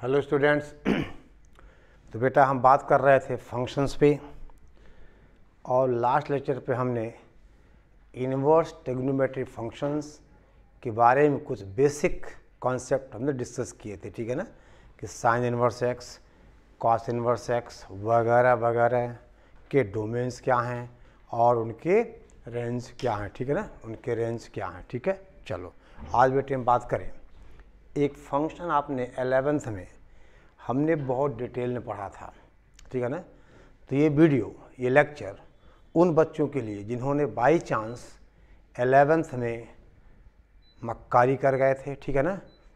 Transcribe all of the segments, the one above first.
hello students तो बेटा हम बात कर रहे थे फंक्शंस पे और लास्ट लेक्चर पे हमने इनवर्स टेग्नोमेट्री फंक्शंस के बारे में कुछ बेसिक कॉन्सेप्ट हमने डिस्कस किए थे ठीक है ना कि sine inverse x cos inverse x वगैरह वगैरह के डोमेन्स क्या हैं और उनके रेंज क्या हैं ठीक है ना उनके रेंज क्या हैं ठीक है चलो आज बेटे हम बात करें एक फंक्शन आपने एलेवेंथ में हमने बहुत डिटेल में पढ़ा था ठीक है ना तो ये वीडियो ये लेक्चर उन बच्चों के लिए जिन्होंने बाई चांस एलेवेंथ में मक्कारी कर गए थे ठीक है ना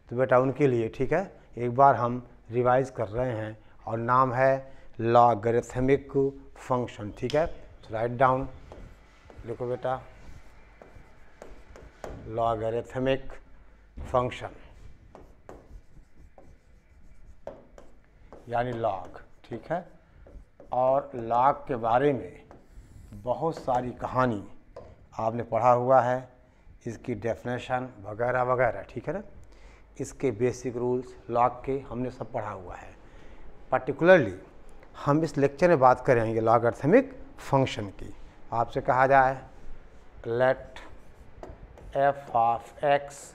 तो बेटा उनके लिए ठीक है एक बार हम रिवाइज कर रहे हैं और नाम है लॉगरिथमिक फंक्शन ठीक है राइट तो डाउन लिखो बेटा लॉगरिथमिक फंक्शन यानी लॉक ठीक है और लॉक के बारे में बहुत सारी कहानी आपने पढ़ा हुआ है इसकी डेफिनेशन वगैरह वगैरह ठीक है ना इसके बेसिक रूल्स लॉक के हमने सब पढ़ा हुआ है पर्टिकुलरली हम इस लेक्चर में बात करेंगे लॉगर्थमिक फंक्शन की आपसे कहा जाए let f of x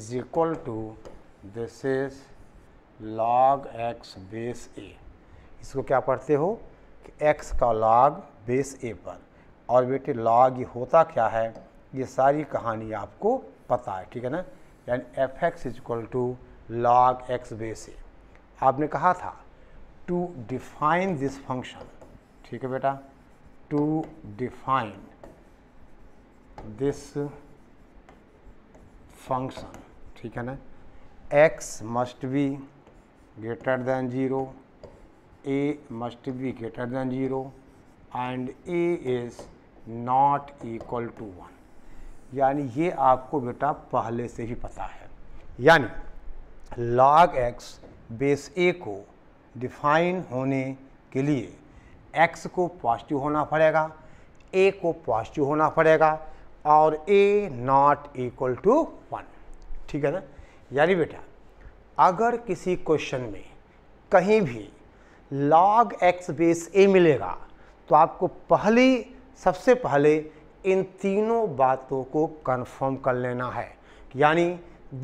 is equal to this is log x base a इसको क्या पढ़ते हो कि एक्स का लॉग बेस ए पर और बेटे लॉग ये होता क्या है ये सारी कहानी आपको पता है ठीक है ना यानी f x is equal to log x base a आपने कहा था टू डिफाइन दिस फंक्शन ठीक है बेटा टू डिफाइन दिस फंक्शन ठीक है ना x must be greater than 0 a must be greater than 0 and a is not equal to 1 यानी ये आपको बेटा पहले से ही पता है यानी log x बेस a को डिफाइन होने के लिए x को पॉजिटिव होना पड़ेगा a को पॉजिटिव होना पड़ेगा और a not equal to one ठीक है ना यानी बेटा अगर किसी क्वेश्चन में कहीं भी लॉग एक्स बेस ए मिलेगा तो आपको पहली सबसे पहले इन तीनों बातों को कंफर्म कर लेना है यानी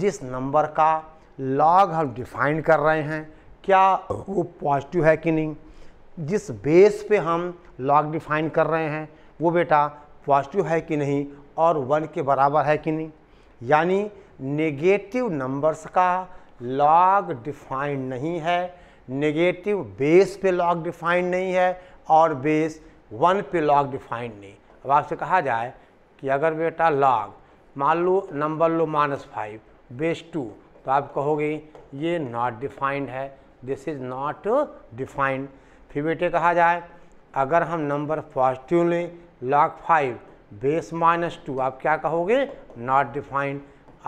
जिस नंबर का लॉग हम डिफाइन कर रहे हैं क्या वो पॉजिटिव है कि नहीं जिस बेस पे हम लॉग डिफाइन कर रहे हैं वो बेटा पॉजिटिव है कि नहीं और वन के बराबर है कि नहीं यानी नेगेटिव नंबर्स का लॉग डिफाइंड नहीं है नेगेटिव बेस पे लॉग डिफाइंड नहीं है और बेस वन पे लॉग डिफाइंड नहीं अब आपसे कहा जाए कि अगर बेटा लॉग मान लो नंबर लो माइनस फाइव बेस टू तो आप कहोगे ये नॉट डिफाइंड है दिस इज़ नॉट डिफाइंड फिर बेटे कहा जाए अगर हम नंबर पॉजिटिव लें log five base minus two आप क्या कहोगे नॉट डिफाइंड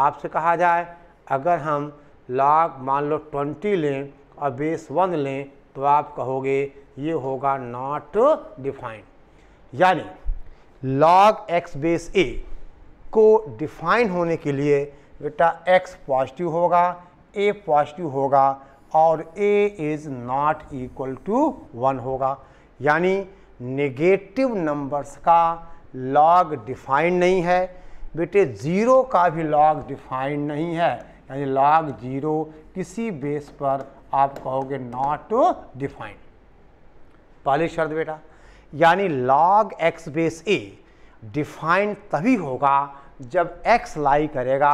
आपसे कहा जाए अगर हम लाख मान लो ट्वेंटी लें और बेस वन लें तो आप कहोगे ये होगा नॉट डिफाइंड यानी लॉग एक्स बेस ए को डिफाइन होने के लिए बेटा एक्स पॉजिटिव होगा ए पॉजिटिव होगा और a is not equal to one होगा यानी नेगेटिव नंबर्स का लॉग डिफाइंड नहीं है बेटे ज़ीरो का भी लॉग डिफाइंड नहीं है यानी लॉग जीरो किसी बेस पर आप कहोगे नॉट डिफाइंड पहली शर्त बेटा यानी log x base a defined तभी होगा जब एक्स लाई करेगा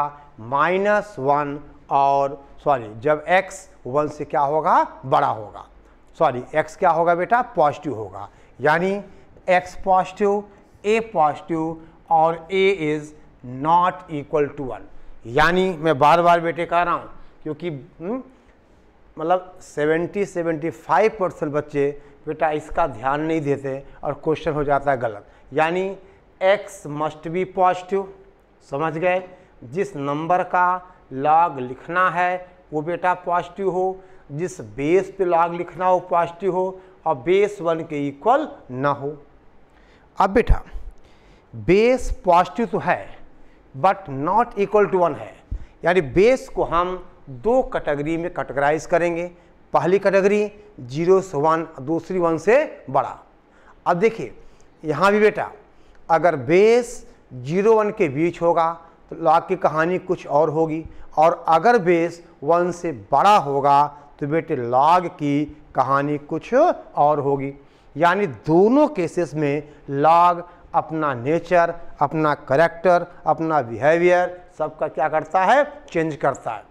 माइनस वन और सॉरी जब एक्स वन से क्या होगा बड़ा होगा सॉरी एक्स क्या होगा बेटा पॉजिटिव होगा यानी एक्स पॉजिटिव ए पॉजिटिव और a is not equal to one यानी मैं बार बार बेटे कह रहा हूँ क्योंकि हम्म, मतलब 70 75 परसेंट बच्चे बेटा इसका ध्यान नहीं देते और क्वेश्चन हो जाता है गलत यानी x मस्ट बी पॉजिटिव समझ गए जिस नंबर का लॉग लिखना है वो बेटा पॉजिटिव हो जिस बेस पे लॉग लिखना हो पॉजिटिव हो और बेस वन के इक्वल ना हो अब बेटा बेस पॉजिटिव तो है but not equal to one है यानी बेस को हम दो कैटेगरी में कैटेगराइज करेंगे पहली कैटेगरी जीरो से वन दूसरी वन से बड़ा अब देखिए यहाँ भी बेटा अगर बेस जीरो वन के बीच होगा तो लॉक की कहानी कुछ और होगी और अगर बेस वन से बड़ा होगा तो बेटे लॉग की कहानी कुछ और होगी यानी दोनों केसेस में लॉग अपना नेचर अपना करेक्टर अपना बिहेवियर सबका क्या करता है चेंज करता है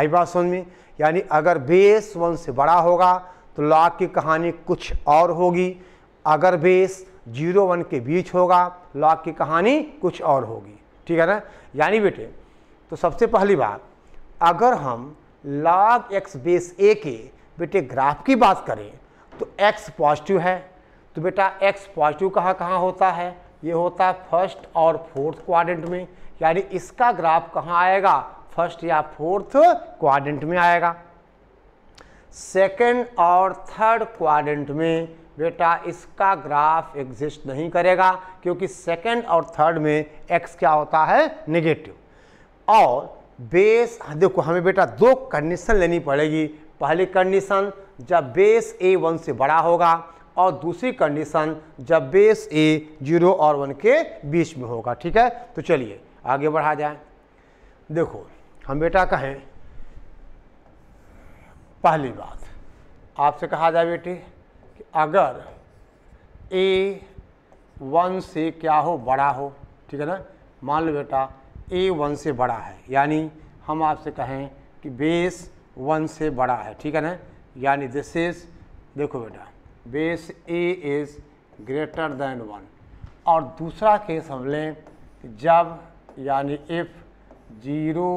आई बात सुन में यानी अगर बेस वन से बड़ा होगा तो लॉग की कहानी कुछ और होगी अगर बेस जीरो वन के बीच होगा लॉग की कहानी कुछ और होगी ठीक है ना यानी बेटे तो सबसे पहली बात अगर हम लॉग एक्स बेस ए के बेटे ग्राफ की बात करें तो एक्स पॉजिटिव है तो बेटा एक्स पॉजिटिव कहाँ कहाँ होता है ये होता है फर्स्ट और फोर्थ क्वाड्रेंट में यानी इसका ग्राफ कहाँ आएगा फर्स्ट या फोर्थ क्वाड्रेंट में आएगा सेकेंड और थर्ड क्वाड्रेंट में बेटा इसका ग्राफ एग्जिस्ट नहीं करेगा क्योंकि सेकेंड और थर्ड में एक्स क्या होता है नेगेटिव और बेस देखो हमें बेटा दो कंडीशन लेनी पड़ेगी पहली कंडीशन जब बेस ए वन से बड़ा होगा और दूसरी कंडीशन जब बेस ए जीरो और वन के बीच में होगा ठीक है तो चलिए आगे बढ़ा जाए देखो हम बेटा कहें पहली बात आपसे कहा जाए बेटे कि अगर ए वन से क्या हो बड़ा हो ठीक है ना मान लो बेटा ए वन से बड़ा है यानी हम आपसे कहें कि बेस वन से बड़ा है ठीक है ना यानी दिस इज देखो बेटा base a is greater than one और दूसरा केस हम लें जब यानी if zero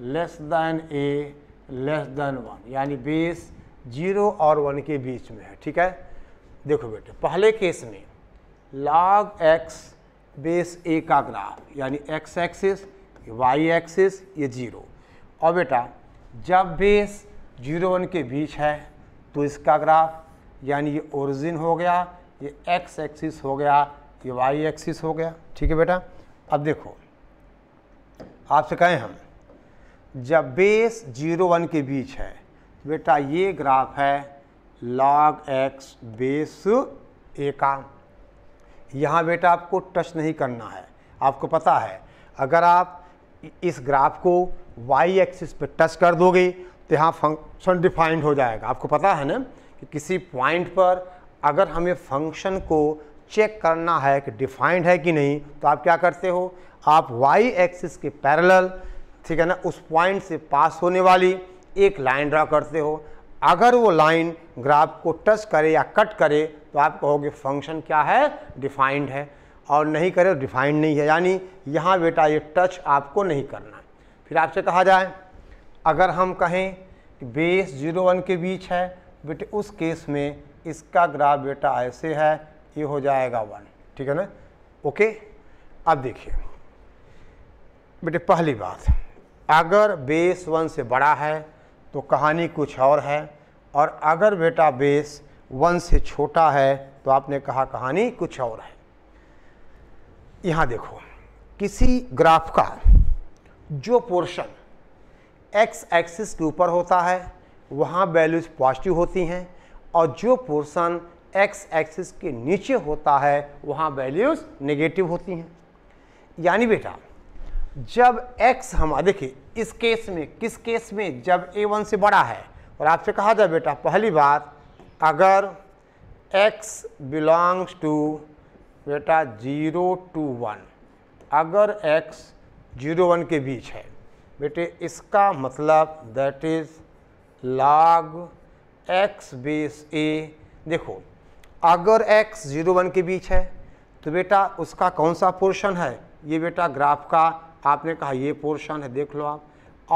less than a less than one यानी बेस जीरो और वन के बीच में है ठीक है देखो बेटे पहले केस में लॉग एक्स बेस ए का ग्राफ यानी एक्स एक्सिस वाई एक्सिस ये जीरो और बेटा जब बेस जीरो वन के बीच है तो इसका ग्राफ यानी ये ओरिजिन हो गया ये एक्स एक्सिस हो गया ये वाई एक्सिस हो गया ठीक है बेटा अब देखो आपसे कहें हम जब बेस जीरो वन के बीच है बेटा ये ग्राफ है लॉग एक्स बेस ए का यहाँ बेटा आपको टच नहीं करना है आपको पता है अगर आप इस ग्राफ को वाई एक्सिस पे टच कर दोगे तो यहाँ फंक्शन डिफाइंड हो जाएगा आपको पता है ना कि किसी पॉइंट पर अगर हमें फंक्शन को चेक करना है कि डिफाइंड है कि नहीं तो आप क्या करते हो आप वाई एक्सिस के पैरेलल ठीक है ना उस पॉइंट से पास होने वाली एक लाइन ड्रा करते हो अगर वो लाइन ग्राफ को टच करे या कट करे तो आप कहोगे फंक्शन क्या है डिफाइंड है और नहीं करे डिफाइंड तो नहीं है यानी यहाँ बेटा ये टच आपको नहीं करना है फिर आपसे कहा जाए अगर हम कहें कि बेस जीरो वन के बीच है बेटे उस केस में इसका ग्राफ बेटा ऐसे है ये हो जाएगा वन ठीक है ना ओके अब देखिए बेटे पहली बात अगर बेस वन से बड़ा है तो कहानी कुछ और है और अगर बेटा बेस वन से छोटा है तो आपने कहा कहानी कुछ और है यहाँ देखो किसी ग्राफ का जो पोर्शन एक्स एक्सिस के ऊपर होता है वहाँ वैल्यूज़ पॉजिटिव होती हैं और जो पोर्सन एक्स एक्सिस के नीचे होता है वहाँ वैल्यूज़ नेगेटिव होती हैं यानी बेटा जब एक्स हम देखिए इस केस में किस केस में जब ए वन से बड़ा है और आपसे कहा जाए बेटा पहली बात अगर एक्स बिलोंग्स टू बेटा जीरो टू वन अगर एक्स जीरो वन के बीच है बेटे इसका मतलब that is log x base a देखो अगर x जीरो वन के बीच है तो बेटा उसका कौन सा पोर्शन है ये बेटा ग्राफ का आपने कहा ये पोर्शन है देख लो आप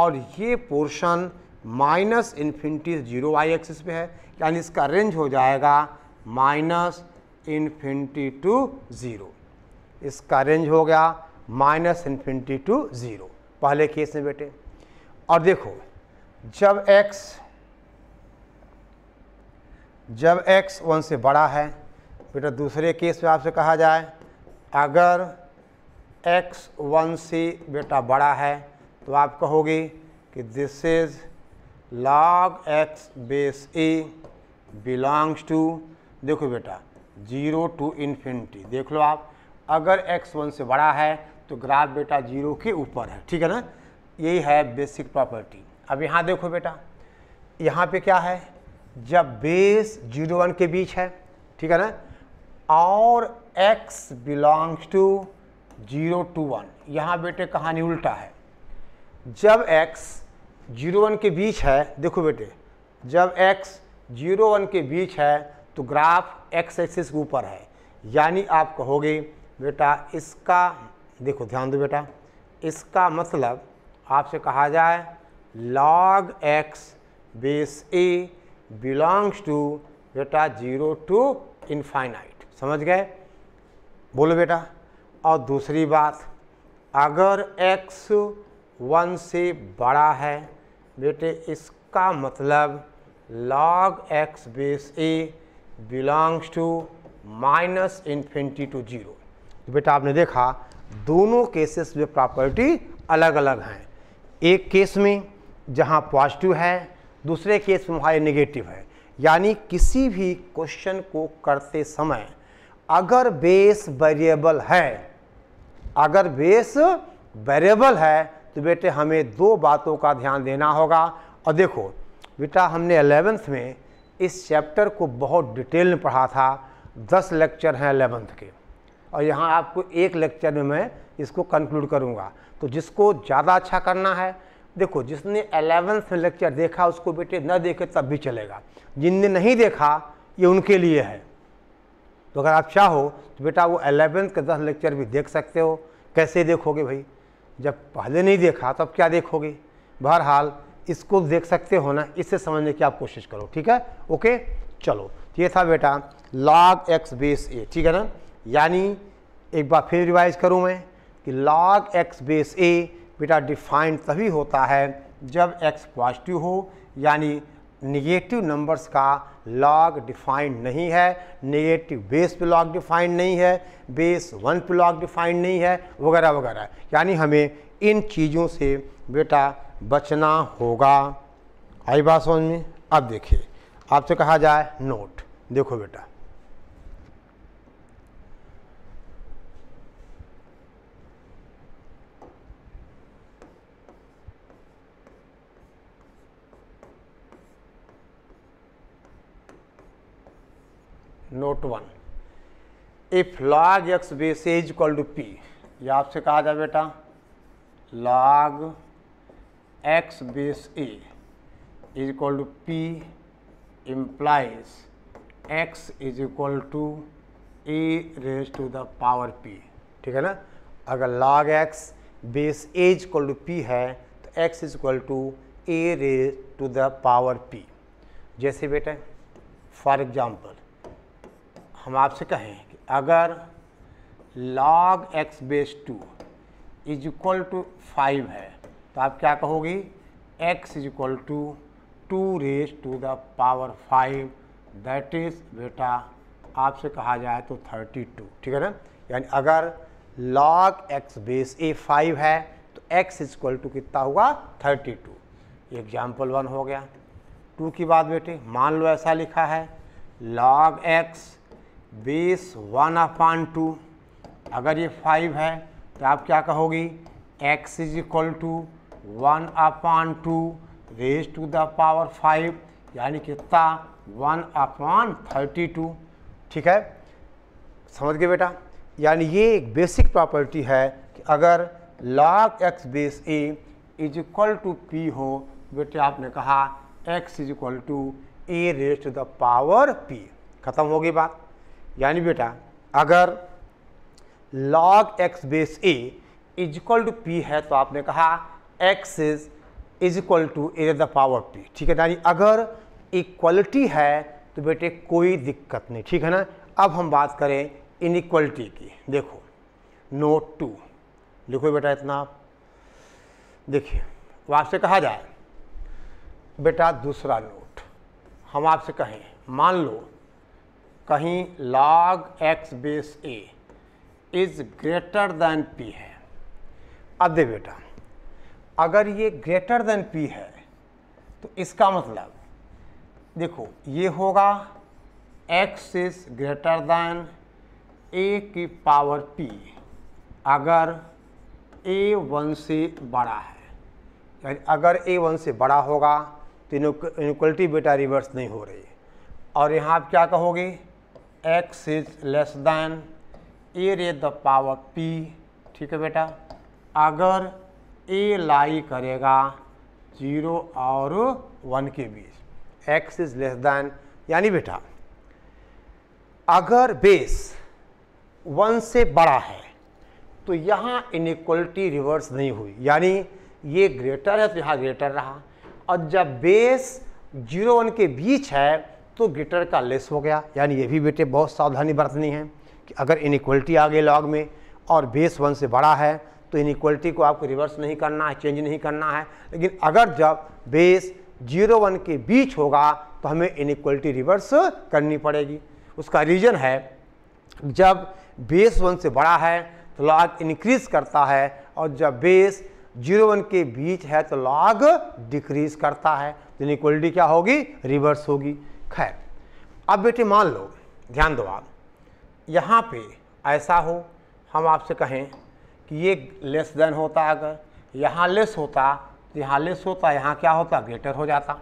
और ये portion minus infinity zero y axis पे है यानी इसका रेंज हो जाएगा माइनस इन्फिनिटी टू ज़ीरो इसका रेंज हो गया माइनस इन्फिनिटी टू ज़ीरो पहले केस में बेटे और देखो जब x जब x वन से बड़ा है बेटा दूसरे केस में आपसे कहा जाए अगर x वन से बेटा बड़ा है तो आप कहोगे कि this is log x base a belongs to देखो बेटा जीरो टू इन्फिनिटी देख लो आप अगर x वन से बड़ा है तो ग्राफ बेटा जीरो के ऊपर है ठीक है ना यही है बेसिक प्रॉपर्टी अब यहाँ देखो बेटा यहाँ पे क्या है जब बेस जीरो वन के बीच है ठीक है ना और x belongs to zero to one यहाँ बेटे कहानी उल्टा है जब एक्स जीरो वन के बीच है देखो बेटे जब एक्स जीरो वन के बीच है तो ग्राफ एक्स एक्सिस के ऊपर है यानी आप कहोगे बेटा इसका देखो ध्यान दो बेटा इसका मतलब आपसे कहा जाए log x base a belongs to बेटा जीरो टू इनफाइनाइट समझ गए बोलो बेटा और दूसरी बात अगर x वन से बड़ा है बेटे इसका मतलब log x base a belongs to minus infinity to zero तो बेटा आपने देखा दोनों केसेस में प्रॉपर्टी अलग अलग हैं एक केस में जहाँ पॉजिटिव है दूसरे केस में हमारे नेगेटिव है यानी किसी भी क्वेश्चन को करते समय अगर बेस वेरिएबल है अगर बेस वेरिएबल है तो बेटे हमें दो बातों का ध्यान देना होगा और देखो बेटा हमने अलेवेंथ में इस चैप्टर को बहुत डिटेल में पढ़ा था दस लेक्चर हैं अलेवेंथ के और यहाँ आपको एक लेक्चर में मैं इसको कंक्लूड करूँगा तो जिसको ज़्यादा अच्छा करना है देखो जिसने एलेवेंथ में लेक्चर देखा उसको बेटे न देखे तब भी चलेगा जिनने नहीं देखा ये उनके लिए है तो अगर आप चाहो तो बेटा वो एलेवेंथ के दस लेक्चर भी देख सकते हो कैसे देखोगे भाई जब पहले नहीं देखा तब क्या देखोगे बहरहाल इसको देख सकते हो ना इससे समझने की आप कोशिश करो ठीक है ओके चलो तो ये था बेटा log x बेस ए ठीक है ना यानी एक बार फिर रिवाइज करूँ मैं कि log x बेस ए बेटा डिफाइंड तभी होता है जब x पॉजिटिव हो यानी निगेटिव नंबर्स का लॉग डिफाइंड नहीं है निगेटिव बेस पे लॉग डिफाइंड नहीं है बेस वन पे लॉग डिफाइंड नहीं है वगैरह वगैरह यानी हमें इन चीज़ों से बेटा बचना होगा आई बात समझ में अब देखिए आपसे कहा जाए नोट देखो बेटा note one if log x base is equal to p ये आपसे कहा जाए बेटा log x base a is equal to p implies x is equal to a raise to the power p ठीक है ना अगर log x base a is equal to p है तो x is equal to a raise to the power p जैसे बेटा for example हम आपसे कहें कि अगर log x base two is equal to five है तो आप क्या कहोगी x is equal to two raise to the power five that is बेटा आपसे कहा जाए तो थर्टी टू ठीक है ना यानी अगर log x base a five है तो एक्स इक्वल टू कितना हुआ थर्टी टू एग्जाम्पल वन हो गया टू की बात बेटे मान लो ऐसा लिखा है log x base one upon two अगर ये फाइव है तो आप क्या कहोगी x is equal to one upon two raise to the power five यानी कितना वन अपान थर्टी टू ठीक है समझ गए बेटा यानी ये एक बेसिक प्रॉपर्टी है कि अगर log x base a is equal to p हो बेटे आपने कहा x is equal to a raise to the power p खत्म होगी बात यानी बेटा अगर log x base a is equal to p है तो आपने कहा x is is equal to a the power p ठीक है यानी अगर इक्वलिटी है तो बेटे कोई दिक्कत नहीं ठीक है ना अब हम बात करें इनक्वलिटी की देखो नोट टू लिखो बेटा इतना आप देखिए आपसे कहा जाए बेटा दूसरा नोट हम आपसे कहें मान लो कहीं log x base a is greater than p है अब दे बेटा अगर ये ग्रेटर देन p है तो इसका मतलब देखो ये होगा x is greater than a की पावर p अगर a वन से बड़ा है यानी अगर a वन से बड़ा होगा तो इनक्वलिटी बेटा रिवर्स नहीं हो रही और यहाँ आप क्या कहोगे x is less than a raise the power p ठीक है बेटा अगर ए लाई करेगा जीरो और वन के बीच x इज लेस देन यानी बेटा अगर बेस वन से बड़ा है तो यहाँ इनिक्वलिटी रिवर्स नहीं हुई यानी ये ग्रेटर है तो यहाँ ग्रेटर रहा और जब बेस जीरो वन के बीच है तो गिटर का लेस हो गया यानी ये भी बेटे बहुत सावधानी बरतनी है कि अगर इनिक्वलिटी आ गई लॉग में और बेस वन से बड़ा है तो इनिक्वलिटी को आपको रिवर्स नहीं करना है चेंज नहीं करना है लेकिन अगर जब बेस जीरो वन के बीच होगा तो हमें इनिक्वलिटी रिवर्स करनी पड़ेगी उसका रीज़न है जब बेस वन से बड़ा है तो लॉग इनक्रीज़ करता है और जब बेस जीरो वन के बीच है तो लॉग डिक्रीज करता है तो इनिक्वलिटी क्या होगी रिवर्स होगी खैर अब बेटे मान लो ध्यान दो आप यहाँ पे ऐसा हो हम आपसे कहें कि ये लेस देन होता अगर यहाँ लेस होता तो यहाँ लेस होता यहाँ क्या होता ग्रेटर हो जाता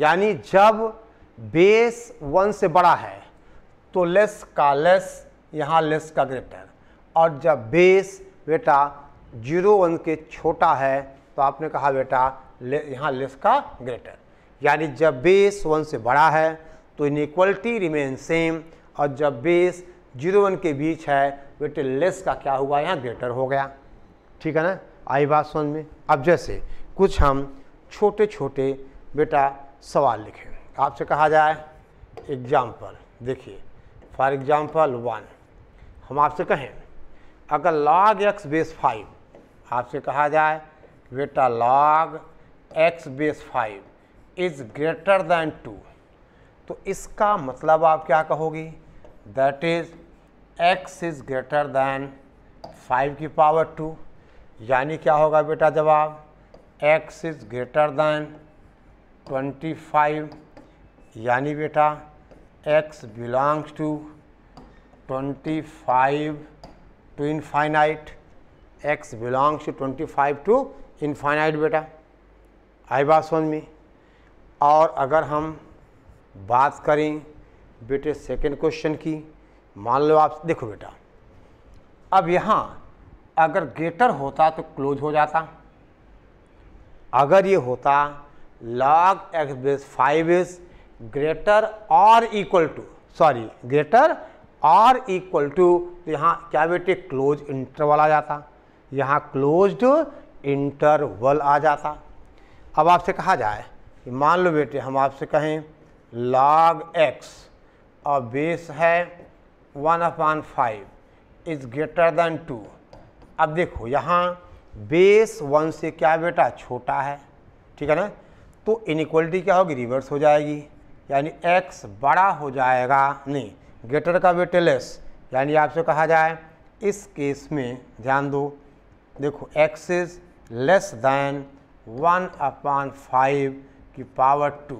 यानी जब बेस वन से बड़ा है तो लेस का लेस यहाँ लेस का ग्रेटर और जब बेस बेटा जीरो वन के छोटा है तो आपने कहा बेटा ले, यहाँ लेस का ग्रेटर यानी जब बेस वन से बड़ा है तो इनक्वलिटी रिमेन सेम और जब बेस जीरो वन के बीच है वेट लेस का क्या हुआ यहाँ ग्रेटर हो गया ठीक है ना आई बात सुन में अब जैसे कुछ हम छोटे छोटे बेटा सवाल लिखें आपसे कहा जाए एग्जाम्पल देखिए फॉर एग्ज़ाम्पल वन हम आपसे कहें अगर लॉग एक्स बेस फाइव आपसे कहा जाए बेटा log x base five is greater than two तो इसका मतलब आप क्या कहोगे that is x is greater than five की पावर टू यानी क्या होगा बेटा जवाब x is greater than twenty five यानी बेटा x belongs to twenty five to infinite x belongs to twenty five to infinite बेटा आई बात सुन में और अगर हम बात करें बेटे सेकंड क्वेश्चन की मान लो आप देखो बेटा अब यहाँ अगर गेटर होता तो क्लोज हो जाता अगर ये होता log x base five is greater और इक्वल टू सॉरी ग्रेटर और इक्वल टू तो यहाँ क्या बेटे क्लोज इंटरवल आ जाता यहाँ क्लोज्ड इंटरवल आ जाता अब आपसे कहा जाए मान लो बेटे हम आपसे कहें लॉग एक्स और बेस है one upon five is greater than two अब देखो यहाँ बेस वन से क्या बेटा छोटा है ठीक है ना तो इनिक्वलिटी क्या होगी रिवर्स हो जाएगी यानी एक्स बड़ा हो जाएगा नहीं ग्रेटर का बेटे लेस यानी आपसे कहा जाए इस केस में ध्यान दो देखो x is less than one upon five की पावर टू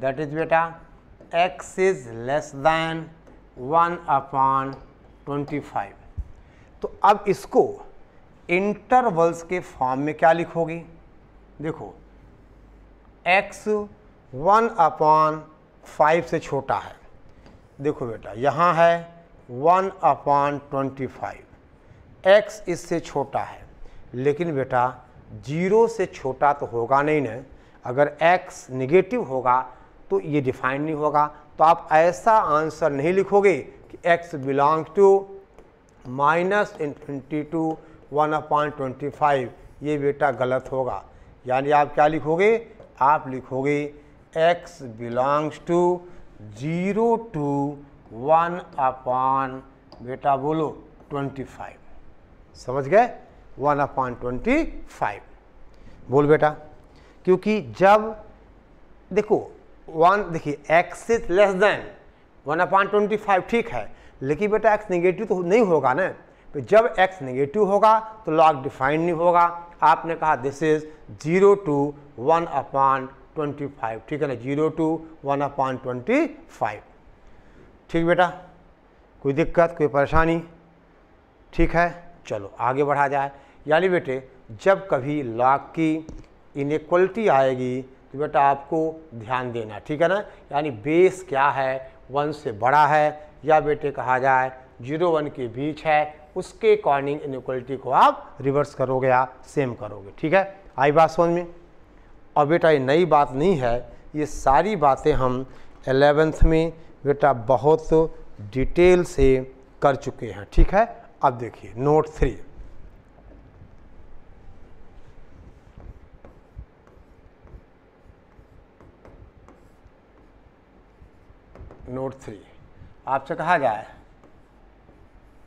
दैट इज बेटा x is less than one upon twenty five तो अब इसको इंटरवल्स के फॉर्म में क्या लिखोगे देखो एक्स वन अपॉन फाइव से छोटा है देखो बेटा यहाँ है one upon twenty five x इससे छोटा है लेकिन बेटा जीरो से छोटा तो होगा नहीं ना अगर x निगेटिव होगा तो ये डिफाइंड नहीं होगा तो आप ऐसा आंसर नहीं लिखोगे कि x belong to minus twenty to one upon twenty five ये बेटा गलत होगा यानी आप क्या लिखोगे आप लिखोगे x belongs to zero to one upon बेटा बोलो ट्वेंटी फाइव समझ गए वन अपॉन ट्वेंटी फाइव बोल बेटा क्योंकि जब देखो वन देखिए x is less than one upon twenty five ठीक है लेकिन बेटा एक्स नेगेटिव तो नहीं होगा ना तो जब एक्स नेगेटिव होगा तो लॉग डिफाइंड नहीं होगा आपने कहा this is zero to one upon twenty five ठीक है ना zero to one upon twenty five ठीक बेटा कोई दिक्कत कोई परेशानी ठीक है चलो आगे बढ़ा जाए यानी बेटे जब कभी लॉग की इनक्वलिटी आएगी तो बेटा आपको ध्यान देना ठीक है ना यानी बेस क्या है वन से बड़ा है या बेटे कहा जाए जीरो वन के बीच है उसके अकॉर्डिंग इनक्वलिटी को आप रिवर्स करोगे या सेम करोगे ठीक है आई बात समझ में और बेटा ये नई बात नहीं है ये सारी बातें हम एलेवेंथ में बेटा बहुत डिटेल से कर चुके हैं ठीक है अब देखिए नोट थ्री नोट थ्री आपसे कहा जाए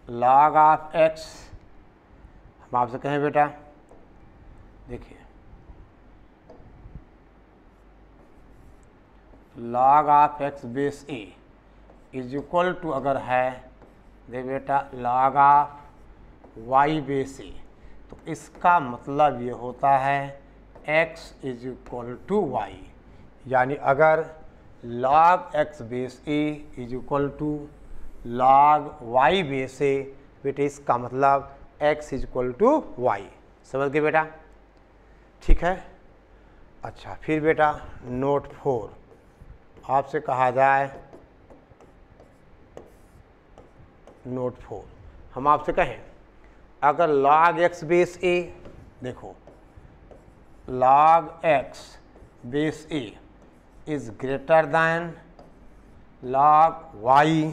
लॉग ऑफ एक्स हम आपसे कहें बेटा देखिए log of x base a is equal to अगर है दे बेटा log of y base a तो इसका मतलब ये होता है x is equal to y यानी अगर log x base a is equal to log y base a बेटे इसका मतलब x is equal to y समझ गए बेटा ठीक है अच्छा फिर बेटा नोट फोर आपसे कहा जाए नोट फोर हम आपसे कहें अगर log x बेस a देखो log x base a is greater than log y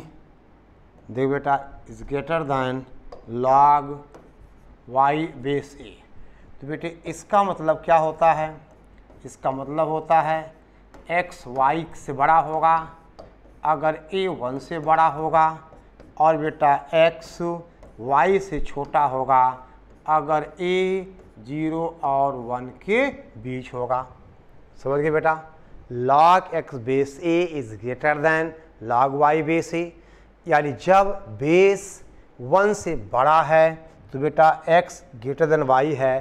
देखो बेटा is greater than log y base a तो बेटे इसका मतलब क्या होता है इसका मतलब होता है एक्स वाई से बड़ा होगा अगर ए वन से बड़ा होगा और बेटा एक्स वाई से छोटा होगा अगर ए ज़ीरो और वन के बीच होगा समझ गए बेटा log x base a is greater than log y base a यानी जब बेस वन से बड़ा है तो बेटा x ग्रेटर देन y है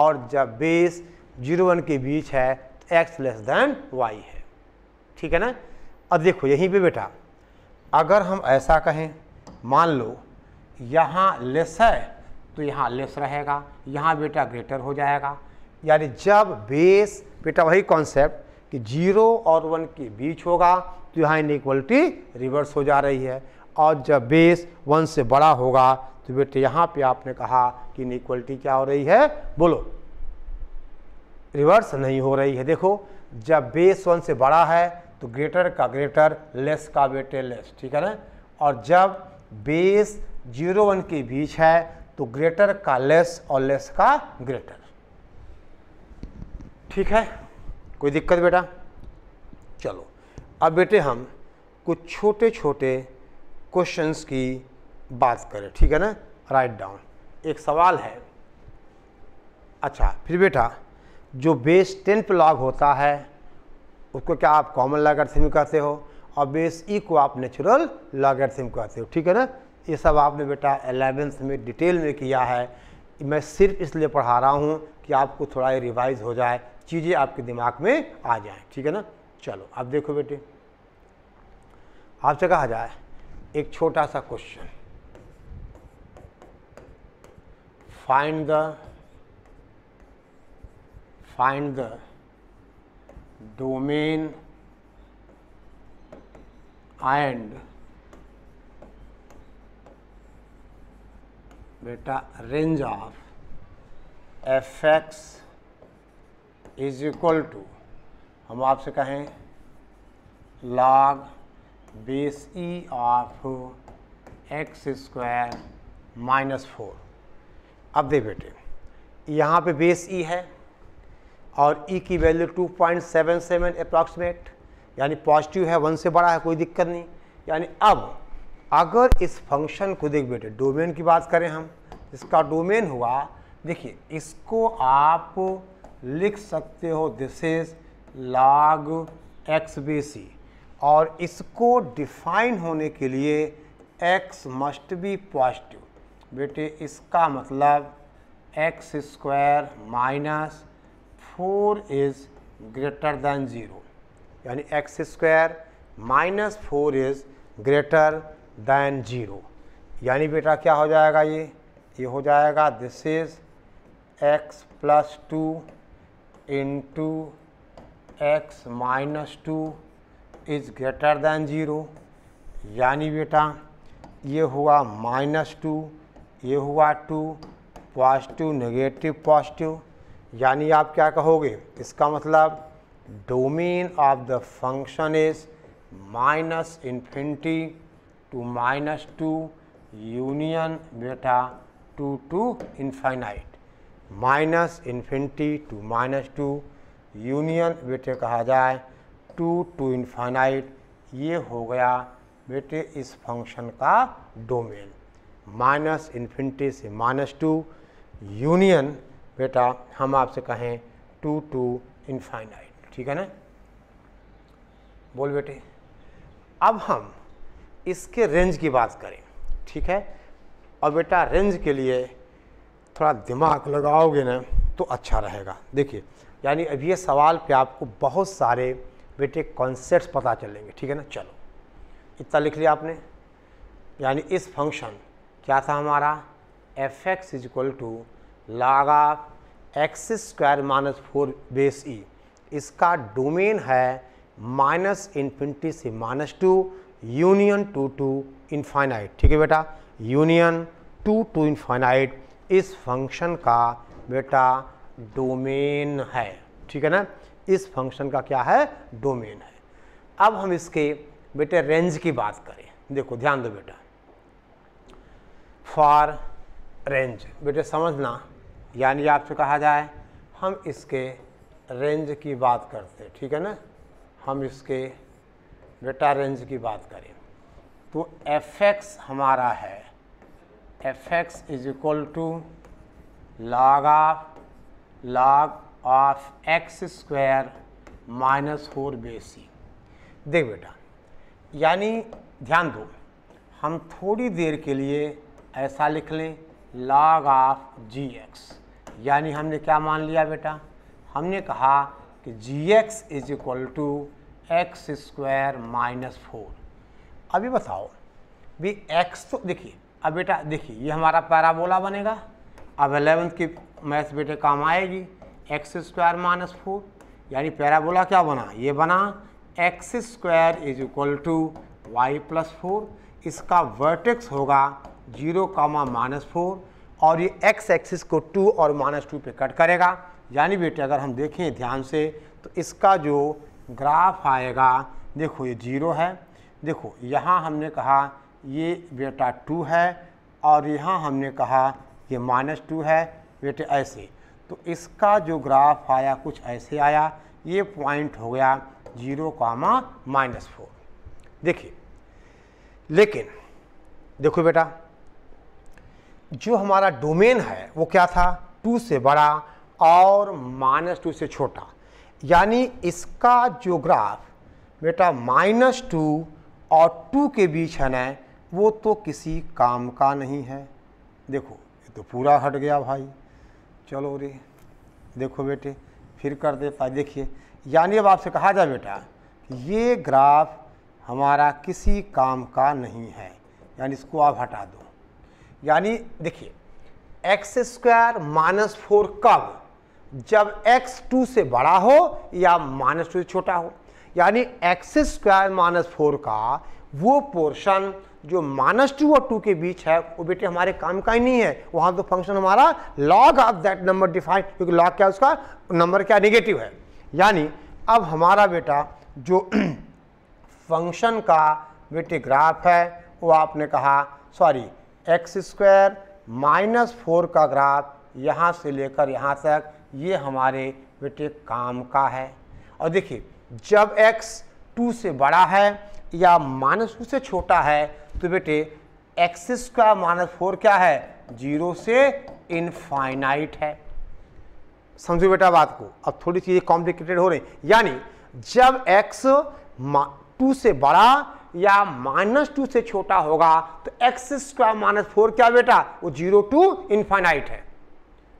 और जब बेस जीरो वन के बीच है तो एक्स लेस देन वाई है ठीक है ना अब देखो यहीं पे बेटा अगर हम ऐसा कहें मान लो यहाँ लेस है तो यहाँ लेस रहेगा यहाँ बेटा ग्रेटर हो जाएगा यानी जब बेस बेटा वही कॉन्सेप्ट कि जीरो और वन के बीच होगा तो यहाँ इनक्वलिटी रिवर्स हो जा रही है और जब बेस वन से बड़ा होगा तो बेटे यहाँ पे आपने कहा कि इनक्वलिटी क्या हो रही है बोलो रिवर्स नहीं हो रही है देखो जब बेस वन से बड़ा है तो ग्रेटर का ग्रेटर लेस का बेटे लेस ठीक है ना और जब बेस जीरो वन के बीच है तो ग्रेटर का लेस और लेस का ग्रेटर ठीक है कोई दिक्कत बेटा चलो अब बेटे हम कुछ छोटे छोटे क्वेश्चंस की बात करें ठीक है ना राइट डाउन एक सवाल है अच्छा फिर बेटा जो बेस टेन पे लॉग होता है उसको क्या आप कॉमन सेम कहते हो और बेस ई e को आप नेचुरल लॉगरिथम कहते हो ठीक है ना ये सब आपने बेटा एलेवेंथ में डिटेल में किया है मैं सिर्फ इसलिए पढ़ा रहा हूँ कि आपको थोड़ा ये रिवाइज हो जाए चीज़ें आपके दिमाग में आ जाए ठीक है ना चलो अब देखो बेटे आपसे कहा जाए एक छोटा सा question find the find the domain and बेटा range of f x is equal to हम आपसे कहें log base e of x square minus four अब दे बेटे यहाँ पे बेस ई e है और ई e की value two point seven seven approximate यानी पॉजिटिव है वन से बड़ा है कोई दिक्कत नहीं यानी अब अगर इस फंक्शन को देख बेटे डोमेन की बात करें हम इसका डोमेन हुआ देखिए इसको आप लिख सकते हो this is log x b c और इसको डिफाइन होने के लिए एक्स मस्ट बी पॉजिटिव बेटे इसका मतलब x square minus four is greater than zero यानी x square minus four is greater than zero यानी बेटा क्या हो जाएगा ये ये हो जाएगा this is x plus two into x minus two is greater than zero यानी बेटा ये हुआ माइनस टू ये हुआ टू पॉजिटिव नेगेटिव पॉजिटिव यानी आप क्या कहोगे इसका मतलब domain of the function is minus infinity to minus two union बेटा two to infinite minus infinity to minus two union बेटे कहा जाए टू टू इन्फाइनाइट ये हो गया बेटे इस फंक्शन का डोमेन माइनस इन्फिनिटी से माइनस टू यूनियन बेटा हम आपसे कहें टू टू इन्फाइनाइट ठीक है ना बोल बेटे अब हम इसके रेंज की बात करें ठीक है और बेटा रेंज के लिए थोड़ा दिमाग लगाओगे ना तो अच्छा रहेगा देखिए यानी अब ये सवाल पे आपको बहुत सारे बेटे कॉन्सेप्ट पता चलेंगे ठीक है ना चलो इतना लिख लिया आपने यानी इस फंक्शन क्या था हमारा f x is equal to log x square minus four base e इसका डोमेन है माइनस इन्फिनिटी से minus two union two to infinite ठीक है बेटा यूनियन टू टू इनफाइनाइट इस फंक्शन का बेटा डोमेन है ठीक है ना इस फंक्शन का क्या है डोमेन है अब हम इसके बेटे रेंज की बात करें देखो ध्यान दो बेटा फॉर रेंज बेटे समझना यानी आपसे कहा जाए हम इसके रेंज की बात करते ठीक है ना हम इसके बेटा रेंज की बात करें तो एफ एक्स हमारा है f x is equal to log of log of x square minus four बेसी सी देख बेटा यानी ध्यान दो हम थोड़ी देर के लिए ऐसा लिख लें लॉग ऑफ जी एक्स यानी हमने क्या मान लिया बेटा हमने कहा कि g x is equal to x square minus four अभी बताओ भी एक्स तो देखिए अब बेटा देखिए ये हमारा पैराबोला बनेगा अब एलेवंथ की मैथ्स बेटे काम आएगी एक्स स्क्वायर माइनस फोर यानी पैराबोला क्या बना ये बना x square is equal to y plus four इसका वर्टेक्स होगा जीरो कामा माइनस फोर और ये एक्स एक्सिस को टू और माइनस टू पर कट करेगा यानी बेटे अगर हम देखें ध्यान से तो इसका जो ग्राफ आएगा देखो ये जीरो है देखो यहाँ हमने कहा ये बेटा टू है और यहाँ हमने कहा ये माइनस टू है बेटे ऐसे तो इसका जो ग्राफ आया कुछ ऐसे आया ये पॉइंट हो गया जीरो कामा माइनस फोर देखिए लेकिन देखो बेटा जो हमारा डोमेन है वो क्या था टू से बड़ा और माइनस टू से छोटा यानी इसका जो ग्राफ बेटा माइनस टू और टू के बीच है ना वो तो किसी काम का नहीं है देखो ये तो पूरा हट गया भाई चलो रे देखो बेटे फिर कर देता देखिए यानी अब आपसे कहा जाए बेटा ये ग्राफ हमारा किसी काम का नहीं है यानी इसको आप हटा दो यानी देखिए एक्स स्क्वायर माइनस फोर कब जब एक्स टू से बड़ा हो या माइनस टू से छोटा हो यानी एक्स स्क्वायर माइनस फोर का वो पोर्शन जो माइनस टू और टू के बीच है वो बेटे हमारे काम का ही नहीं है वहाँ तो फंक्शन हमारा log of that number define क्योंकि लॉग क्या उसका नंबर क्या निगेटिव है यानी अब हमारा बेटा जो फंक्शन का बेटे ग्राफ है वो आपने कहा sorry x square minus four का ग्राफ यहाँ से लेकर यहाँ तक ये हमारे बेटे काम का है और देखिए जब एक्स टू से बड़ा है या माइनस टू से छोटा है तो बेटे एक्स स्क्वायर माइनस फोर क्या है जीरो से इनफाइनाइट है समझो बेटा बात को अब थोड़ी चीज़ें कॉम्प्लिकेटेड हो रही यानी जब एक्स टू से बड़ा या माइनस टू से छोटा होगा तो एक्स स्क्वायर माइनस फोर क्या बेटा वो जीरो टू इनफाइनाइट है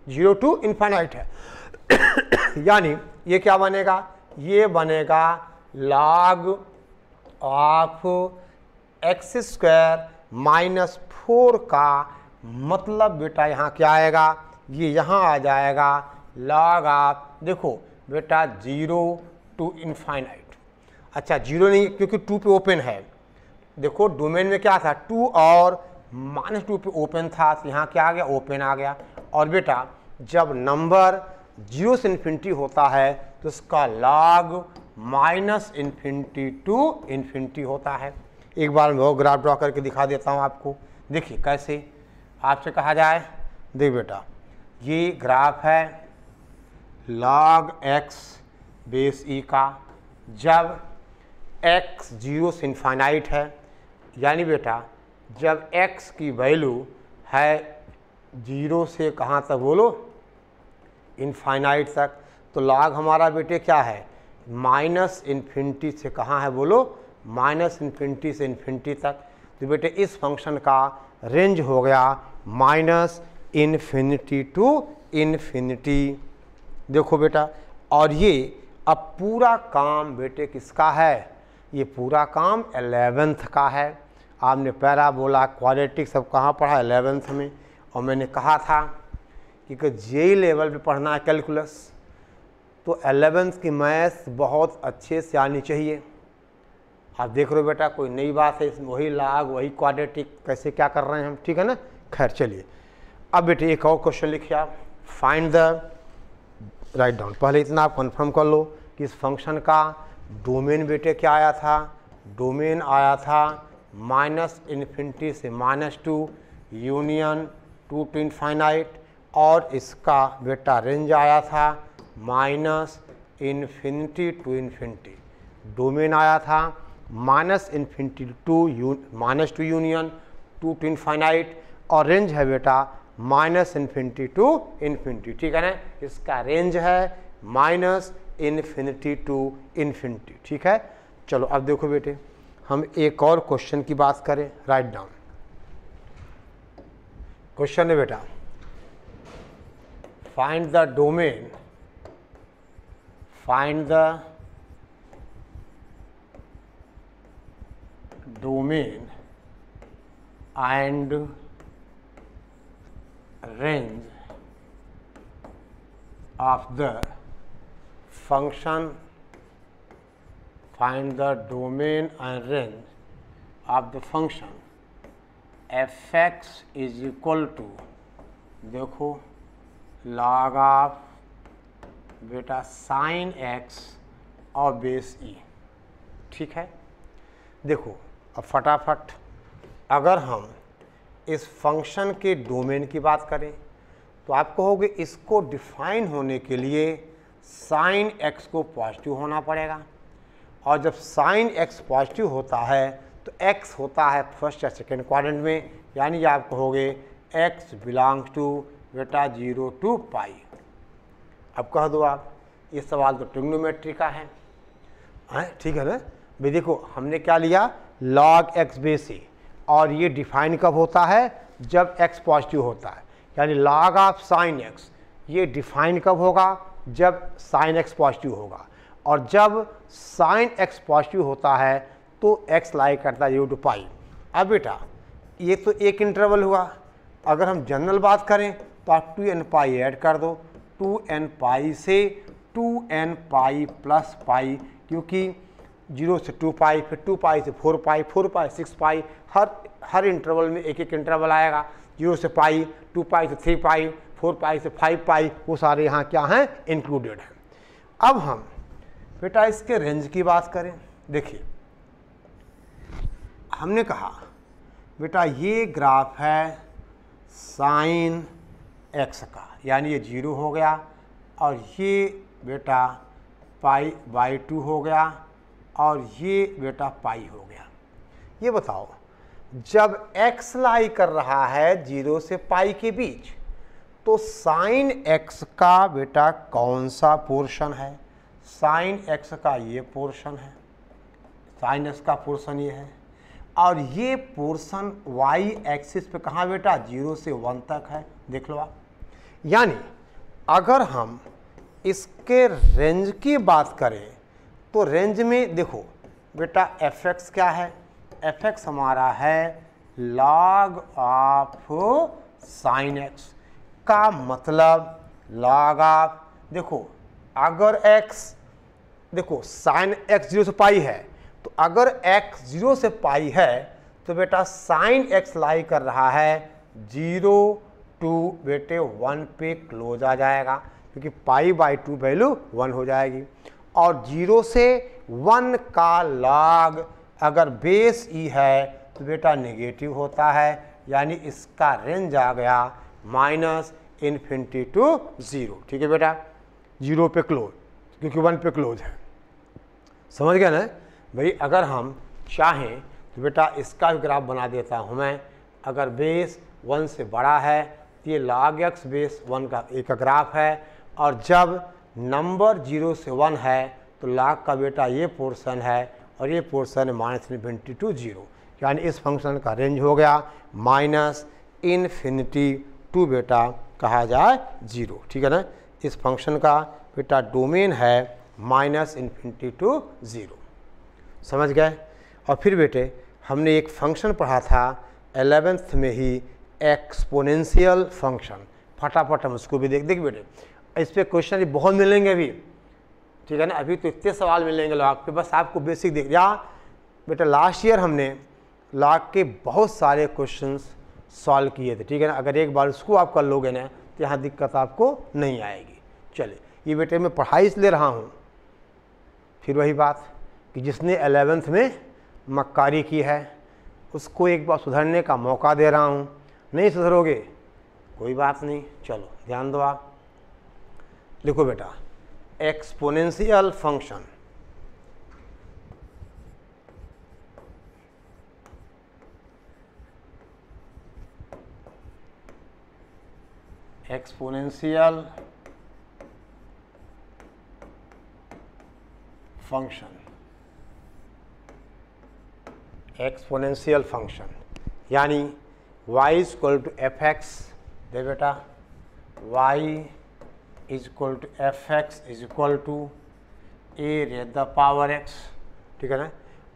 जीरो टू इनफाइनाइट है यानी ये क्या बनेगा ये बनेगा log of x square minus four का मतलब बेटा यहाँ क्या आएगा ये यहाँ आ जाएगा लॉग ऑफ देखो बेटा जीरो टू इनफाइनाइट अच्छा जीरो नहीं क्योंकि टू पे ओपन है देखो डोमेन में क्या था टू और माइनस टू पे ओपन था तो यहाँ क्या आ गया ओपन आ गया और बेटा जब नंबर जीरो से इन्फिनिटी होता है तो उसका log minus infinity to infinity होता है एक बार मैं वो ग्राफ ड्रॉ करके दिखा देता हूँ आपको देखिए कैसे आपसे कहा जाए देख बेटा ये ग्राफ है लॉग एक्स बेस ई का जब एक्स जीरो से इन्फाइनाइट है यानी बेटा जब एक्स की वैल्यू है जीरो से कहाँ तक बोलो इनफाइनाइट तक तो लॉग हमारा बेटे क्या है माइनस इन्फिनिटी से कहाँ है बोलो माइनस इन्फिनिटी से इन्फिनिटी तक तो बेटे इस फंक्शन का रेंज हो गया माइनस इन्फिनिटी टू इन्फिनिटी देखो बेटा और ये अब पूरा काम बेटे किसका है ये पूरा काम एलेवेंथ का है आपने पैरा बोला क्वालिटिक सब कहाँ पढ़ा एलेवेंथ में और मैंने कहा था कि जे लेवल पे पढ़ना है कैलकुलस तो एलेवेंथ की मैथ्स बहुत अच्छे से आनी चाहिए आप देख रहे हो बेटा कोई नई बात है इसमें वही लाग वही क्वाड्रेटिक कैसे क्या कर रहे हैं हम ठीक है ना खैर चलिए अब बेटे एक और क्वेश्चन लिखिए आप फाइंड द राइट डाउन पहले इतना आप कन्फर्म कर लो कि इस फंक्शन का डोमेन बेटे क्या आया था डोमेन आया था माइनस इन्फिनिटी से minus two union two to infinite और इसका बेटा रेंज आया था minus infinity to infinity domain आया था minus infinity to minus two union two to infinite और रेंज है बेटा माइनस इन्फिनिटी टू इन्फिनिटी ठीक है ना इसका रेंज है माइनस इन्फिनिटी टू इन्फिनिटी ठीक है चलो अब देखो बेटे हम एक और क्वेश्चन की बात करें राइट डाउन क्वेश्चन है बेटा find the domain find the domain and range of the function find the domain and range of the function fx is equal to देखो log of बेटा साइन एक्स और base e ठीक है देखो अब फटाफट अगर हम इस फंक्शन के डोमेन की बात करें तो आप कहोगे इसको डिफाइन होने के लिए साइन एक्स को पॉजिटिव होना पड़ेगा और जब साइन एक्स पॉजिटिव होता है तो एक्स होता है फर्स्ट या सेकेंड क्वारंट में यानी आप कहोगे एक्स बिलोंग्स टू बेटा जीरो टू पाई अब कह दो आप ये सवाल तो ट्रिग्नोमेट्री का है हाँ, ठीक है ना भाई देखो हमने क्या लिया लॉग एक्स बेसी और ये डिफाइन कब होता है जब एक्स पॉजिटिव होता है यानी लॉग ऑफ साइन एक्स ये डिफाइन कब होगा जब साइन एक्स पॉजिटिव होगा और जब साइन एक्स पॉजिटिव होता है तो एक्स लाइक करता है यू टू पाई अब बेटा ये तो एक इंटरवल हुआ अगर हम जनरल बात करें तो आप टू एन पाई ऐड कर दो टू एन पाई से two n pi plus pi क्योंकि जीरो से टू पाई फिर टू पाई से four pi four pi six pi हर हर इंटरवल में एक एक इंटरवल आएगा जीरो से पाई टू पाई से थ्री पाई फोर पाई से फाइव पाई वो सारे यहाँ क्या हैं इंक्लूडेड हैं अब हम बेटा इसके रेंज की बात करें देखिए हमने कहा बेटा ये ग्राफ है साइन एक्स का यानी ये जीरो हो गया और ये बेटा पाई बाई टू हो गया और ये बेटा पाई हो गया ये बताओ जब एक्स लाई कर रहा है जीरो से पाई के बीच तो साइन एक्स का बेटा कौन सा पोर्शन है साइन एक्स का ये पोर्शन है साइन एक्स का पोर्शन ये है और ये पोर्शन वाई एक्सिस पे कहाँ बेटा जीरो से वन तक है देख लो आप यानी अगर हम इसके रेंज की बात करें तो रेंज में देखो बेटा एफ एक्स क्या है एफ एक्स हमारा है लॉग ऑफ साइन एक्स का मतलब लॉग ऑफ देखो अगर एक्स देखो साइन एक्स जीरो से पाई है तो अगर एक्स जीरो से पाई है तो बेटा साइन एक्स लाई कर रहा है जीरो टू बेटे वन पे क्लोज आ जाएगा क्योंकि pi by two value one हो जाएगी और जीरो से वन का लॉग अगर बेस ई e है तो बेटा नेगेटिव होता है यानी इसका रेंज आ गया माइनस इन्फिनिटी टू ज़ीरो ठीक है बेटा जीरो पे क्लोज क्योंकि वन पे क्लोज है समझ गया ना भाई अगर हम चाहें तो बेटा इसका भी ग्राफ बना देता हूँ मैं अगर बेस वन से बड़ा है ये लॉग एक्स बेस वन का एक ग्राफ है और जब नंबर जीरो से वन है तो लाख का बेटा ये पोर्शन है और ये पोर्शन है माइनस इन्फिनिटी टू जीरो यानी इस फंक्शन का रेंज हो गया माइनस इन्फिनिटी टू बेटा कहा जाए जीरो ठीक है ना इस फंक्शन का बेटा डोमेन है माइनस इन्फिनिटी टू ज़ीरो समझ गए और फिर बेटे हमने एक फंक्शन पढ़ा था एलेवेंथ में ही एक्सपोनेंशियल फंक्शन फटाफट हम उसको भी देख देख बेटे इस पर क्वेश्चन बहुत मिलेंगे अभी ठीक है ना अभी तो इतने सवाल मिलेंगे लॉक पे बस आपको बेसिक देख या बेटा लास्ट ईयर हमने लॉक के बहुत सारे क्वेश्चन सॉल्व किए थे ठीक है ना अगर एक बार उसको आप कर लोगे ना तो यहाँ दिक्कत आपको नहीं आएगी चले ये बेटे मैं पढ़ाई ले रहा हूँ फिर वही बात कि जिसने एलेवेंथ में मक्कारी की है उसको एक बार सुधरने का मौका दे रहा हूँ नहीं सुधरोगे कोई बात नहीं चलो ध्यान दो आप लिखो बेटा exponential function exponential function exponential function यानी y is equal to f x दे बेटा y is equal to f x is equal to a raised the power x ठीक है ना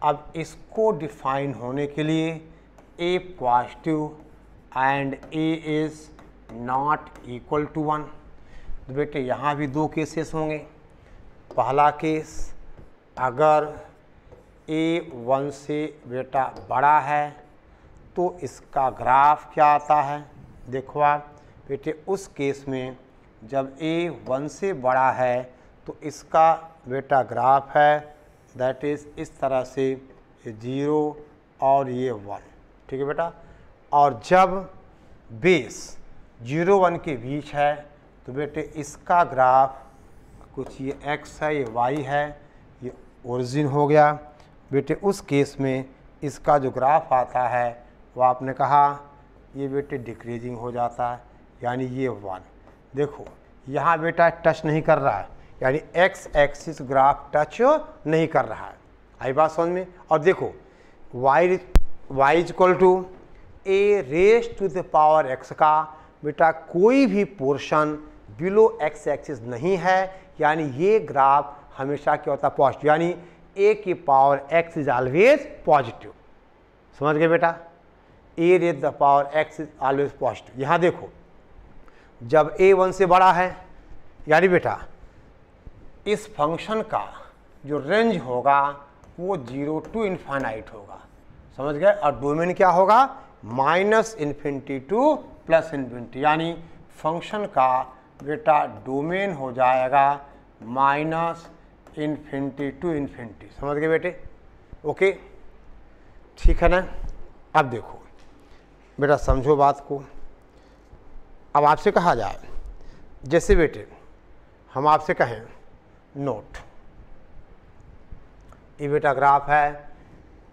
अब इसको डिफाइन होने के लिए a positive and a is not equal to one तो बेटे यहाँ भी दो केसेस होंगे पहला केस अगर ए वन से बेटा बड़ा है तो इसका ग्राफ क्या आता है देखो आप बेटे उस केस में जब ए वन से बड़ा है तो इसका बेटा ग्राफ है दैट इज़ इस तरह से ज़ीरो और ये वन ठीक है बेटा और जब बेस जीरो वन के बीच है तो बेटे इसका ग्राफ कुछ ये एक्स है ये वाई है ये ओरिजिन हो गया बेटे उस केस में इसका जो ग्राफ आता है तो आपने कहा ये बेटे डिक्रीजिंग हो जाता है यानी ये वन देखो यहाँ बेटा टच नहीं कर रहा है यानी एक्स एक्सिस ग्राफ टच नहीं कर रहा है आई बात समझ में और देखो y y equal to a raise to the power x का बेटा कोई भी पोर्शन बिलो एक्स एक्सिस नहीं है यानी ये ग्राफ हमेशा क्या होता है पॉजिटिव यानी ए की power x is always positive समझ गए बेटा a raise the power x is always positive यहाँ देखो जब ए वन से बड़ा है यानी बेटा इस फंक्शन का जो रेंज होगा वो जीरो टू इन्फाइनाइट होगा समझ गए और डोमेन क्या होगा minus infinity to plus infinity यानी फंक्शन का बेटा डोमेन हो जाएगा माइनस इन्फिनिटी टू इन्फिनिटी समझ गए बेटे ओके ठीक है ना अब देखो बेटा समझो बात को अब आपसे कहा जाए जैसे बेटे हम आपसे कहें नोट ये बेटा ग्राफ है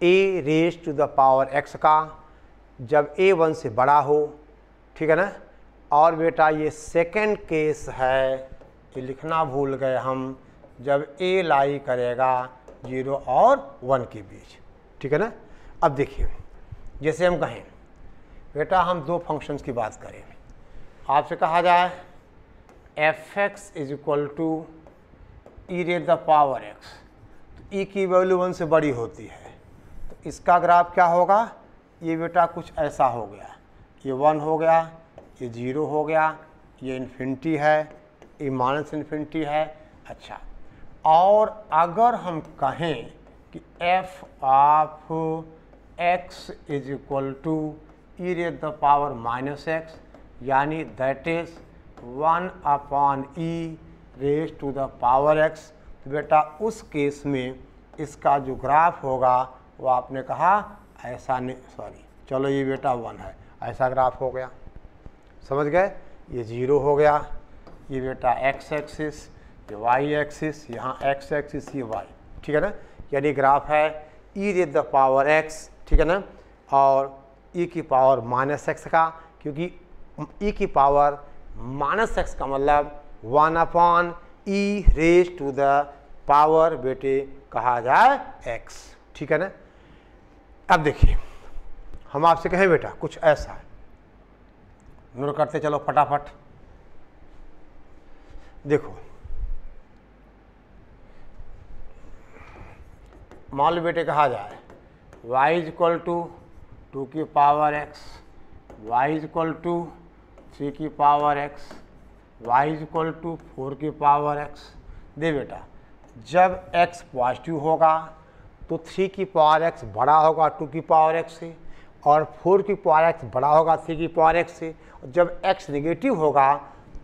a raise to the power x का जब ए वन से बड़ा हो ठीक है ना और बेटा ये सेकंड केस है ये लिखना भूल गए हम जब ए लाई करेगा जीरो और वन के बीच ठीक है ना अब देखिए जैसे हम कहें बेटा हम दो फंक्शंस की बात करें आपसे कहा जाए f x is equal to e raised the power x तो ई e की वैल्यू वन से बड़ी होती है तो इसका ग्राफ क्या होगा ये बेटा कुछ ऐसा हो गया ये वन हो गया ये जीरो हो गया ये इन्फिनिटी है ये माइनस इन्फिनिटी है अच्छा और अगर हम कहें कि f of x is equal to e raise the power minus x यानी that is one upon e raise to the power x तो बेटा उस केस में इसका जो ग्राफ होगा वो आपने कहा ऐसा नहीं सॉरी चलो ये बेटा वन है ऐसा ग्राफ हो गया समझ गए ये जीरो हो गया ये बेटा एक्स एक्सिस ये वाई एक्सिस यहाँ एक्स एक्सिस ये वाई ठीक है ना यानी ग्राफ है e raise the power x ठीक है ना और e की पावर माइनस एक्स का क्योंकि ई e की पावर माइनस एक्स का मतलब one upon e raise to the power बेटे कहा जाए एक्स ठीक है ना अब देखिए हम आपसे कहें बेटा कुछ ऐसा है नोट करते चलो फटाफट देखो मान लो बेटे कहा जाए y is equal to two की power x y equal to three की power x y equal to four की पावर एक्स दे बेटा जब x पॉजिटिव होगा तो थ्री की पावर एक्स बड़ा होगा टू की पावर एक्स से और फोर की पावर एक्स बड़ा होगा थ्री की पावर एक्स से और जब x नेगेटिव होगा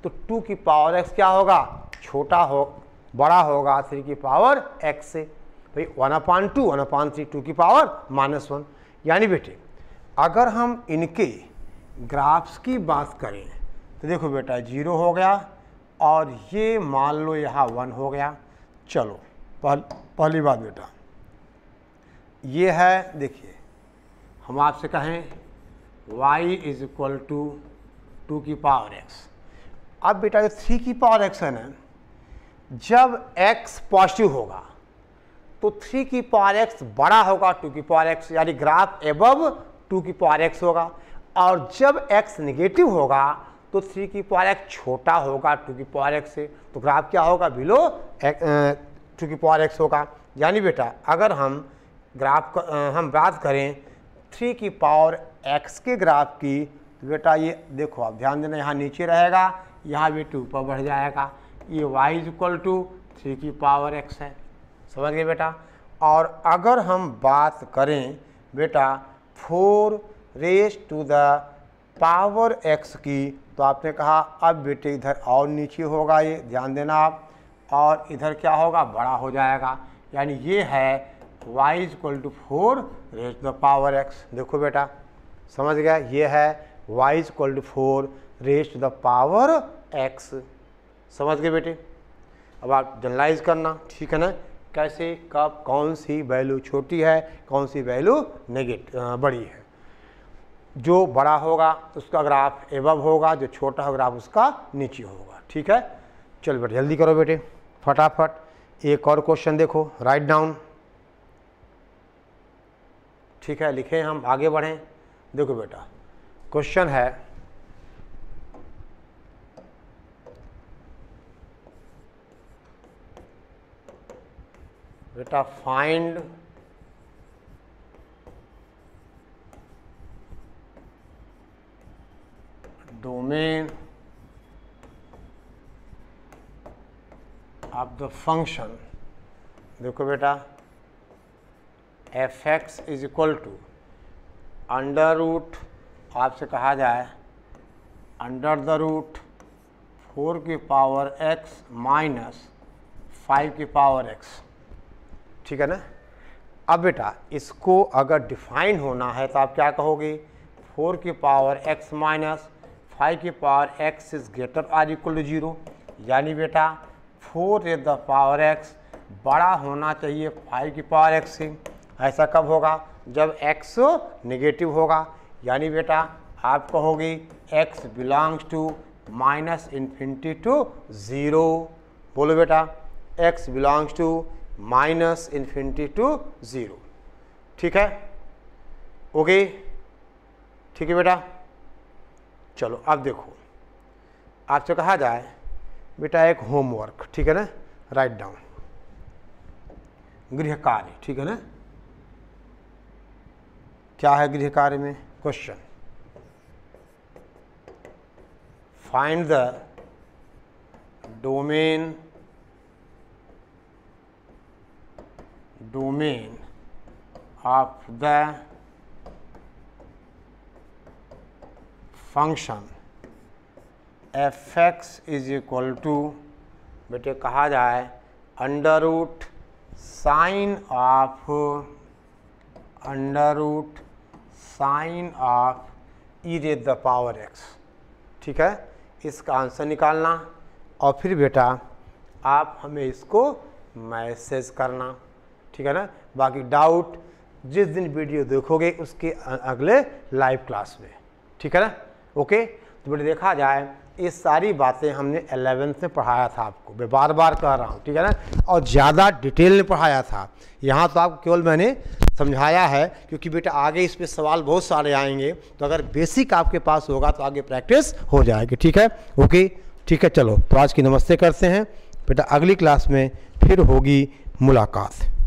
तो टू की पावर एक्स क्या होगा छोटा हो बड़ा होगा थ्री की पावर एक्स से भाई one upon two one upon three two की पावर माइनस वन यानी बेटे अगर हम इनके ग्राफ्स की बात करें तो देखो बेटा जीरो हो गया और ये मान लो यहाँ वन हो गया चलो पहल, पहली बात बेटा ये है देखिए हम आपसे कहें y is equal to two की पावर x अब बेटा जो थ्री की पावर x है ना जब x पॉजिटिव होगा तो थ्री की पावर x बड़ा होगा टू की पावर x यानी ग्राफ एबव टू की पावर एक्स होगा और जब एक्स निगेटिव होगा तो थ्री की पावर एक्स छोटा होगा टू की पावर एक्स से तो ग्राफ क्या होगा बिलो टू की पावर एक्स होगा यानी बेटा अगर हम ग्राफ हम बात करें थ्री की पावर एक्स के ग्राफ की तो बेटा ये देखो आप ध्यान देना यहाँ नीचे रहेगा यहाँ भी टू पर बढ़ जाएगा ये y is equal to three की पावर एक्स है समझ गए बेटा और अगर हम बात करें बेटा four raise to the power x की तो आपने कहा अब बेटे इधर और नीचे होगा ये ध्यान देना आप और इधर क्या होगा बड़ा हो जाएगा यानी ये है y is equal to four raise to the power x देखो बेटा समझ गया ये है y is equal to four raise to the power x समझ गए बेटे अब आप जनरलाइज करना ठीक है ना कैसे कब कौन सी वैल्यू छोटी है कौन सी वैल्यू नेगेट बड़ी है जो बड़ा होगा उसका ग्राफ एवब होगा जो छोटा होगा ग्राफ उसका नीचे होगा ठीक है चलो बेटे जल्दी करो बेटे फटाफट एक और क्वेश्चन देखो राइट डाउन ठीक है लिखें हम आगे बढ़ें देखो बेटा क्वेश्चन है बेटा find domain of the function देखो बेटा f x is equal to under root आपसे कहा जाए अंडर द रूट फोर की पावर एक्स माइनस फाइव की पावर एक्स ठीक है ना अब बेटा इसको अगर डिफाइन होना है तो आप क्या कहोगे फोर की पावर एक्स माइनस फाइव की power x is greater or equal to zero यानी बेटा four is the power x बड़ा होना चाहिए फाइव की पावर एक्स से ऐसा कब होगा जब एक्स नेगेटिव होगा यानी बेटा आप कहोगे x belongs to minus infinity to zero बोलो बेटा x belongs to minus infinity to zero ठीक है ओके ठीक है बेटा चलो अब देखो आपसे कहा जाए बेटा एक होमवर्क ठीक है ना राइट डाउन गृह कार्य ठीक है ना क्या है गृह कार्य में question find the domain domain of the function f x is equal to बेटे कहा जाए under root sine of under root sine of e raise the power x ठीक है इसका आंसर निकालना और फिर बेटा आप हमें इसको मैसेज करना ठीक है ना बाकी डाउट जिस दिन वीडियो देखोगे उसके अगले लाइव क्लास में ठीक है ना ओके तो बेटे देखा जाए ये सारी बातें हमने एलेवेंथ में पढ़ाया था आपको मैं बार बार कह रहा हूँ ठीक है ना और ज़्यादा डिटेल में पढ़ाया था यहाँ तो आपको केवल मैंने समझाया है क्योंकि बेटा आगे इस पर सवाल बहुत सारे आएंगे तो अगर बेसिक आपके पास होगा तो आगे प्रैक्टिस हो जाएगी ठीक है ओके ठीक है चलो तो आज की नमस्ते करते हैं बेटा अगली क्लास में फिर होगी मुलाकात